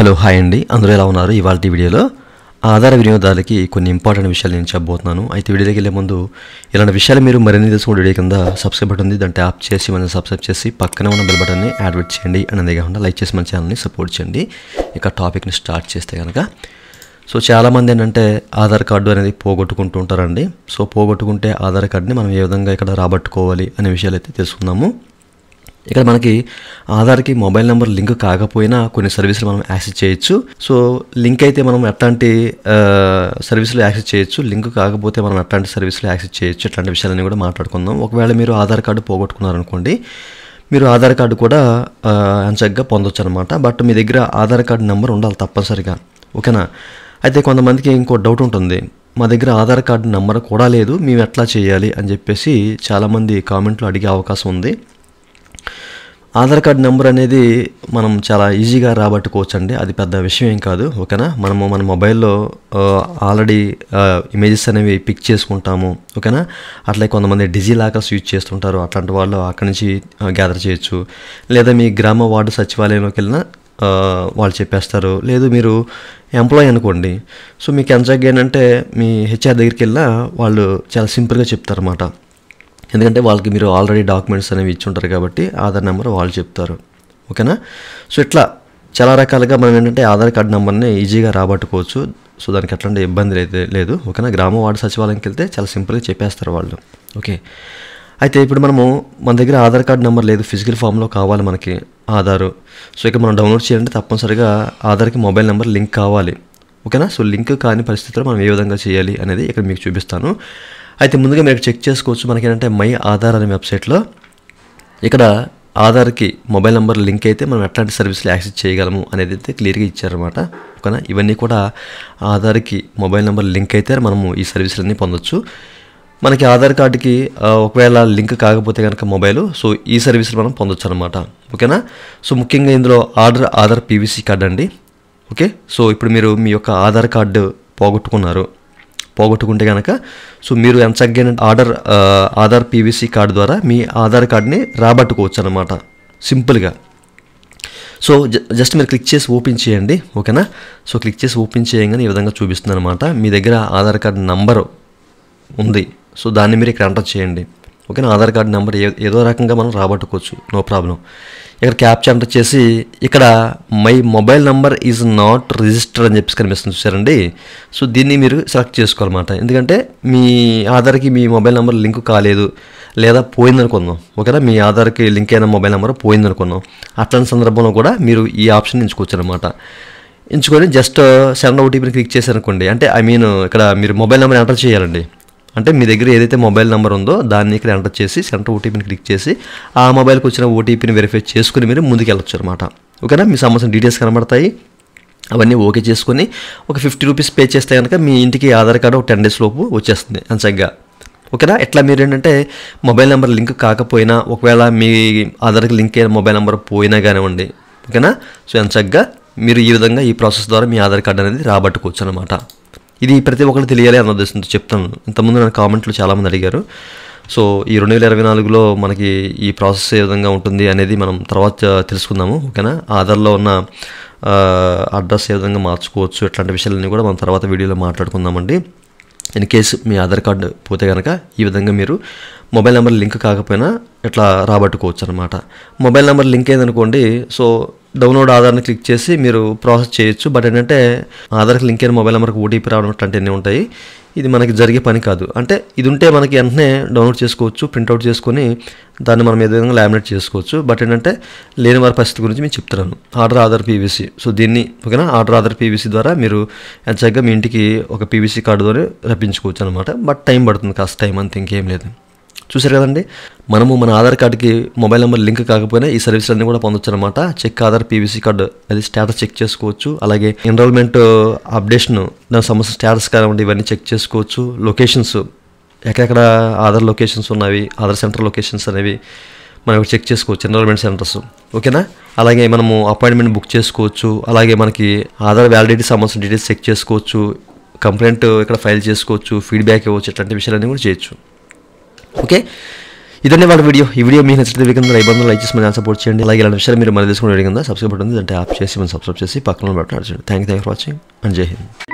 hello hi అండి అందరూ ఎలా ఉన్నారు ఇవాళ వీడియోలో ఆధార వినియోగదారులకి కొన్ని ఇంపార్టెంట్ విషయాలు నేను చెప్పబోతున్నాను అయితే వీడియోకి వెళ్ళే ముందు ఇలాంటి విషయాలు మీరు మరిన్ని తెలుసుకుని వీడియో కింద సబ్స్క్రైబ్ బటన్ ఉంది దాన్ని ట్యాప్ చేసి మనం సబ్స్క్రైబ్ చేసి పక్కన ఉన్న బెల్ బటన్ని యాడ్వర్ట్ చేయండి అని అదే కాకుండా లైక్ చేసి మన ఛానల్ని సపోర్ట్ చేయండి ఇక టాపిక్ని స్టార్ట్ చేస్తే కనుక సో చాలామంది ఏంటంటే ఆధార్ కార్డు అనేది పోగొట్టుకుంటూ ఉంటారండి సో పోగొట్టుకుంటే ఆధార్ కార్డుని మనం ఏ విధంగా ఇక్కడ రాబట్టుకోవాలి అనే విషయాలు అయితే తెలుసుకుందాము ఇక్కడ మనకి ఆధార్కి మొబైల్ నెంబర్ లింక్ కాకపోయినా కొన్ని సర్వీసులు మనం యాక్సెస్ చేయొచ్చు సో లింక్ అయితే మనం ఎట్లాంటి సర్వీసులు యాక్సెస్ చేయొచ్చు లింక్ కాకపోతే మనం ఎట్లాంటి సర్వీసులు యాక్సెస్ చేయొచ్చు అట్లాంటి విషయాలన్నీ కూడా మాట్లాడుకుందాం ఒకవేళ మీరు ఆధార్ కార్డు పోగొట్టుకున్నారనుకోండి మీరు ఆధార్ కార్డు కూడా అంచగ్గా పొందొచ్చు అనమాట బట్ మీ దగ్గర ఆధార్ కార్డు నెంబర్ ఉండాలి తప్పనిసరిగా ఓకేనా అయితే కొంతమందికి ఇంకో డౌట్ ఉంటుంది మా దగ్గర ఆధార్ కార్డు నెంబర్ కూడా లేదు మేము ఎట్లా చేయాలి అని చెప్పేసి చాలామంది కామెంట్లు అడిగే అవకాశం ఉంది ఆధార్ కార్డ్ నెంబర్ అనేది మనం చాలా ఈజీగా రాబట్టుకోవచ్చు అండి అది పెద్ద విషయం ఏం కాదు ఓకేనా మనము మన మొబైల్లో ఆల్రెడీ ఇమేజెస్ అనేవి పిక్ చేసుకుంటాము ఓకేనా అట్లే కొంతమంది డిజీ లాకర్స్ యూజ్ చేస్తుంటారు అట్లాంటి వాళ్ళు అక్కడి నుంచి గ్యాదర్ చేయొచ్చు లేదా మీ గ్రామ వార్డు సచివాలయంలోకి వెళ్ళినా వాళ్ళు చెప్పేస్తారు లేదు మీరు ఎంప్లాయీ అనుకోండి సో మీకు ఎంజాగ్ ఏంటంటే మీ హెచ్ఆర్ దగ్గరికి వెళ్ళినా వాళ్ళు చాలా సింపుల్గా చెప్తారన్నమాట ఎందుకంటే వాళ్ళకి మీరు ఆల్రెడీ డాక్యుమెంట్స్ అనేవి ఇచ్చుంటారు కాబట్టి ఆధార్ నెంబర్ వాళ్ళు చెప్తారు ఓకేనా సో ఇట్లా చాలా రకాలుగా మనం ఏంటంటే ఆధార్ కార్డు నెంబర్ని ఈజీగా రాబట్టుకోవచ్చు సో దానికి ఎట్లాంటి ఇబ్బంది అయితే లేదు ఓకేనా గ్రామ వార్డు సచివాలయంకి వెళ్తే చాలా సింపుల్గా చెప్పేస్తారు వాళ్ళు ఓకే అయితే ఇప్పుడు మనము మన దగ్గర ఆధార్ కార్డు నెంబర్ లేదు ఫిజికల్ ఫామ్లో కావాలి మనకి ఆధారు సో ఇక మనం డౌన్లోడ్ చేయాలంటే తప్పనిసరిగా ఆధార్కి మొబైల్ నెంబర్ లింక్ కావాలి ఓకేనా సో లింక్ కాని పరిస్థితిలో మనం ఏ విధంగా చేయాలి అనేది ఇక్కడ మీకు చూపిస్తాను అయితే ముందుగా మీరు చెక్ చేసుకోవచ్చు మనకి ఏంటంటే మై ఆధార్ అనే వెబ్సైట్లో ఇక్కడ ఆధార్కి మొబైల్ నెంబర్ లింక్ అయితే మనం ఎట్లాంటి సర్వీసులు యాక్సెస్ చేయగలము అనేది అయితే క్లియర్గా ఇచ్చారనమాట ఓకేనా ఇవన్నీ కూడా ఆధార్కి మొబైల్ నెంబర్ లింక్ అయితే మనము ఈ సర్వీసులన్నీ పొందొచ్చు మనకి ఆధార్ కార్డుకి ఒకవేళ లింక్ కాకపోతే కనుక మొబైల్ సో ఈ సర్వీసులు మనం పొందొచ్చు అనమాట ఓకేనా సో ముఖ్యంగా ఇందులో ఆర్డర్ ఆధార్ పీవీసీ కార్డ్ అండి ఓకే సో ఇప్పుడు మీరు మీ యొక్క ఆధార్ కార్డు పోగొట్టుకున్నారు పోగొట్టుకుంటే కనుక సో మీరు once again order Aadhaar PVC card ద్వారా మీ ఆధార్ కార్డ్ని రాబట్టుకోవచ్చు అనమాట సింపుల్గా సో జస్ట్ మీరు క్లిక్ చేసి ఓపెన్ చేయండి ఓకేనా సో క్లిక్ చేసి ఓపెన్ చేయగానే ఈ విధంగా చూపిస్తుంది అనమాట మీ దగ్గర ఆధార్ కార్డ్ నంబరు ఉంది సో దాన్ని మీరు ఇక్కడ ఎంటర్ చేయండి ఓకేనా ఆధార్ కార్డు నెంబర్ ఏదో రకంగా మనం రాబట్టుకోవచ్చు నో ప్రాబ్లం ఇక్కడ క్యాప్చా ఎంటర్ చేసి ఇక్కడ my mobile number is not registered అని చెప్పేసి కనిపిస్తుంది చూసారండి సో దీన్ని మీరు సెలెక్ట్ చేసుకోవాలన్నమాట ఎందుకంటే మీ ఆధార్కి మీ మొబైల్ నెంబర్ లింక్ కాలేదు లేదా పోయిందనుకుందాం ఓకేనా మీ ఆధార్కి లింక్ అయిన మొబైల్ నెంబర్ పోయిందనుకుందాం అట్లాంటి సందర్భంలో కూడా మీరు ఈ ఆప్షన్ ఎంచుకోవచ్చు అనమాట ఎంచుకొని జస్ట్ సెండ్ ఓటీపీని క్లిక్ చేశారనుకోండి అంటే ఐ మీన్ ఇక్కడ మీరు మొబైల్ నెంబర్ ఎంటర్ చేయాలండి అంటే మీ దగ్గర ఏదైతే మొబైల్ నెంబర్ ఉందో దాన్ని ఇక్కడ ఎంటర్ చేసి సెంటర్ ఓటీపీని క్లిక్ చేసి ఆ మొబైల్కి వచ్చిన ఓటీపీని వెరిఫై చేసుకుని మీరు ముందుకు వెళ్ళొచ్చు అనమాట ఓకేనా మీ సంబంధించిన డీటెయిల్స్ కనబడతాయి అవన్నీ ఓకే చేసుకొని ఒక ఫిఫ్టీ రూపీస్ పే చేస్తే కనుక మీ ఇంటికి ఆధార్ కార్డు ఒక టెన్ డేస్ లోపు వచ్చేస్తుంది అంచగ్గా ఓకేనా ఎట్లా మీరు ఏంటంటే మొబైల్ నెంబర్ లింక్ కాకపోయినా ఒకవేళ మీ ఆధార్కి లింక్ అయిన మొబైల్ నెంబర్ పోయినా కానివ్వండి ఓకేనా సో ఎంచగ్గా మీరు ఈ విధంగా ఈ ప్రాసెస్ ద్వారా మీ ఆధార్ కార్డు అనేది రాబట్టుకోవచ్చు అనమాట ఇది ప్రతి ఒక్కరికి తెలియాలి అన్న ఉద్దేశంతో చెప్తాను ఇంతకుముందు నన్ను కామెంట్లు చాలామంది అడిగారు సో ఈ రెండు వేల ఇరవై నాలుగులో మనకి ఈ ప్రాసెస్ ఏ విధంగా ఉంటుంది అనేది మనం తర్వాత తెలుసుకుందాము ఓకేనా ఆధార్లో ఉన్న అడ్రస్ ఏ విధంగా మార్చుకోవచ్చు ఇట్లాంటి విషయాలన్నీ కూడా మనం తర్వాత వీడియోలో మాట్లాడుకుందామండి ఇన్ కేసు మీ ఆధార్ కార్డు పోతే కనుక ఈ విధంగా మీరు మొబైల్ నెంబర్ లింక్ కాకపోయినా ఇట్లా రాబట్టుకోవచ్చు అనమాట మొబైల్ నెంబర్ లింక్ అయిందనుకోండి సో డౌన్లోడ్ ఆధార్ని క్లిక్ చేసి మీరు ప్రాసెస్ చేయొచ్చు బట్ ఏంటంటే ఆధార్కి లింక్ అయిన మొబైల్ నెంబర్కి ఓటీపీ రావడం అట్లాంటివన్నీ ఉంటాయి ఇది మనకి జరిగే పని కాదు అంటే ఇది ఉంటే మనకి వెంటనే డౌన్లోడ్ చేసుకోవచ్చు ప్రింట్అవుట్ చేసుకొని దాన్ని మనం ఏదో విధంగా లామినేట్ చేసుకోవచ్చు బట్ ఏంటంటే లేని వారి పరిస్థితి గురించి మేము చెప్తున్నాను ఆర్డర్ ఆధార్ పీవీసీ సో దీన్ని ఓకేనా ఆర్డర్ ఆధార్ పీవీసీ ద్వారా మీరు ఎగ్జాక్ట్గా మీ ఇంటికి ఒక పీవీసీ కార్డు ద్వారా రప్పించుకోవచ్చు అనమాట బట్ టైం పడుతుంది కాస్త టైం అంత ఇంకేం లేదు చూసారు కదండి మనము మన ఆధార్ కార్డుకి మొబైల్ నెంబర్ లింక్ కాకపోయినా ఈ సర్వీస్ అన్ని కూడా పొందొచ్చు అనమాట చెక్ ఆధార్ పీవీసీ కార్డు అది స్టేటస్ చెక్ చేసుకోవచ్చు అలాగే ఎన్రోల్మెంట్ అప్డేషన్ దాని సంబంధించిన స్టేటస్ కానివ్వండి ఇవన్నీ చెక్ చేసుకోవచ్చు లొకేషన్స్ ఎక్కడెక్కడ ఆధార్ లొకేషన్స్ ఉన్నవి ఆధార్ సెంటర్ లొకేషన్స్ అనేవి మనం చెక్ చేసుకోవచ్చు ఎన్రోల్మెంట్ సెంటర్స్ ఓకేనా అలాగే మనము అపాయింట్మెంట్ బుక్ చేసుకోవచ్చు అలాగే మనకి ఆధార్ వ్యాలిడిటీ సంబంధించిన డీటెయిల్స్ చెక్ చేసుకోవచ్చు కంప్లైంట్ ఇక్కడ ఫైల్ చేసుకోవచ్చు ఫీడ్బ్యాక్ ఇవ్వచ్చు ఇట్లాంటి విషయాలన్నీ కూడా చేయొచ్చు ఓకే ఇదన్నీ వాళ్ళ వీడియో ఈ వీడియో మీకు నచ్చితే వీకందా లైక్ బంధం లైక్ చేసి మన సపోర్ట్ చేయండి అలాగే ఇలాంటి విషయాలు మీరు మన తీసుకుని కదా సబ్స్క్రైబ్ ఉంటుంది అంటే యాప్ చేసి మనం సబ్స్క్రైబ్ చేసి పక్కన బట్టలు నడిచండి thank you thank for watching and Jai Hind